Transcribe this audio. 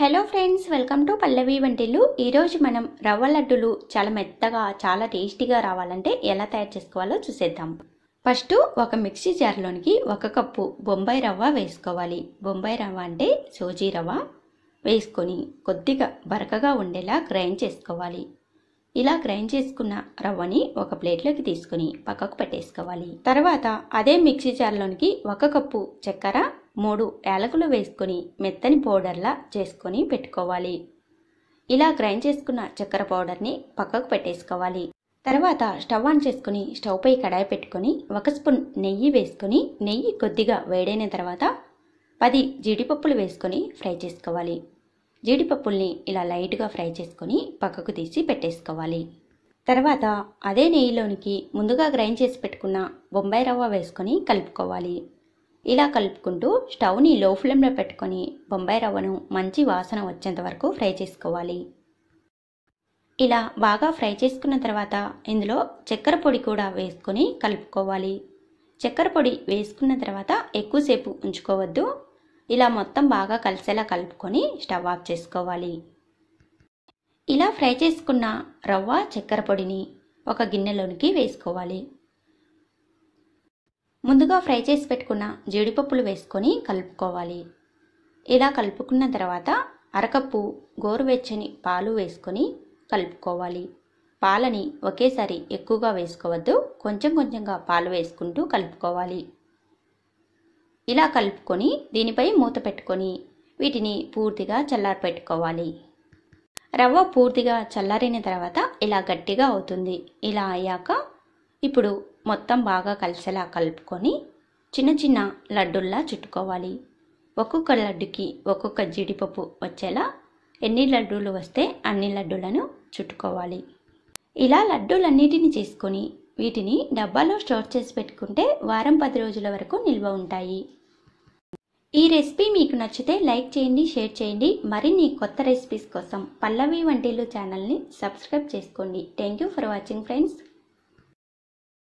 hello friends welcome to Pallavi Vantillu ఈరోజు మనం రవ్వ లడ్డులు చాలా మెత్తగా చాలా టేస్టీగా రావాలంటే ఎలా తయారు చేసుకోవాలో చూసేద్దాం ఫస్ట్ ఒక మిక్సీ జార్లోనికి ఒక కప్పు బొంబాయి రవ్వ వేసుకోవాలి బొంబాయి రవ్వ అంటే సోజీ రవ్వ వేసుకొని కొద్దిగా బరకగా ఉండేలా గ్రైండ్ చేసుకోవాలి ఇలా గ్రైండ్ చేసుకున్న రవ్వని ఒక ప్లేట్లోకి తీసుకుని పక్కకు పెట్టేసుకోవాలి తర్వాత అదే మిక్సీ జార్లోనికి ఒక కప్పు చక్కెర మూడు యాలకులు వేసుకొని మెత్తని పౌడర్లా చేసుకొని పెట్టుకోవాలి ఇలా గ్రైండ్ చేసుకున్న చక్కెర పౌడర్ని పక్కకు పెట్టేసుకోవాలి తర్వాత స్టవ్ ఆన్ చేసుకుని స్టవ్పై కడాయి పెట్టుకొని ఒక స్పూన్ నెయ్యి వేసుకొని నెయ్యి కొద్దిగా వేడైన తర్వాత పది జీడిపప్పులు వేసుకొని ఫ్రై చేసుకోవాలి జీడిపప్పుల్ని ఇలా లైట్గా ఫ్రై చేసుకొని పక్కకు తీసి పెట్టేసుకోవాలి తర్వాత అదే నెయ్యిలోనికి ముందుగా గ్రైండ్ చేసి పెట్టుకున్న బొంబాయి రవ్వ వేసుకొని కలుపుకోవాలి ఇలా కలుపుకుంటూ స్టవ్ని లో ఫ్లేమ్లో పెట్టుకొని బొంబాయి రవ్వను మంచి వాసన వచ్చేంత వరకు ఫ్రై చేసుకోవాలి ఇలా బాగా ఫ్రై చేసుకున్న తర్వాత ఇందులో చక్కెర పొడి కూడా వేసుకొని కలుపుకోవాలి చక్కెర పొడి వేసుకున్న తర్వాత ఎక్కువసేపు ఉంచుకోవద్దు ఇలా మొత్తం బాగా కలిసేలా కలుపుకొని స్టవ్ ఆఫ్ చేసుకోవాలి ఇలా ఫ్రై చేసుకున్న రవ్వ చక్కెర పొడిని ఒక గిన్నెలోనికి వేసుకోవాలి ముందుగా ఫ్రై చేసి పెట్టుకున్న జీడిపప్పులు వేసుకొని కలుపుకోవాలి ఇలా కలుపుకున్న తర్వాత అరకప్పు గోరువెచ్చని పాలు వేసుకొని కలుపుకోవాలి పాలని ఒకేసారి ఎక్కువగా వేసుకోవద్దు కొంచెం కొంచెంగా పాలు వేసుకుంటూ కలుపుకోవాలి ఇలా కలుపుకొని దీనిపై మూత పెట్టుకొని వీటిని పూర్తిగా చల్లారి పెట్టుకోవాలి రవ్వ పూర్తిగా చల్లారిన తర్వాత ఇలా గట్టిగా అవుతుంది ఇలా అయ్యాక ఇప్పుడు మొత్తం బాగా కలిసేలా కలుపుకొని చిన్న చిన్న లడ్డుల్లా చుట్టుకోవాలి ఒక్కొక్క లడ్డుకి ఒక్కొక్క జీడిపప్పు వచ్చేలా ఎన్ని లడ్డూలు వస్తే అన్ని లడ్డూలను చుట్టుకోవాలి ఇలా లడ్డూలన్నిటిని చేసుకొని వీటిని డబ్బాలో స్టోర్ చేసి పెట్టుకుంటే వారం పది రోజుల వరకు నిల్వ ఉంటాయి ఈ రెసిపీ మీకు నచ్చితే లైక్ చేయండి షేర్ చేయండి మరిన్ని కొత్త రెసిపీస్ కోసం పల్లవి వంటిలు ఛానల్ని సబ్స్క్రైబ్ చేసుకోండి thank you for watching friends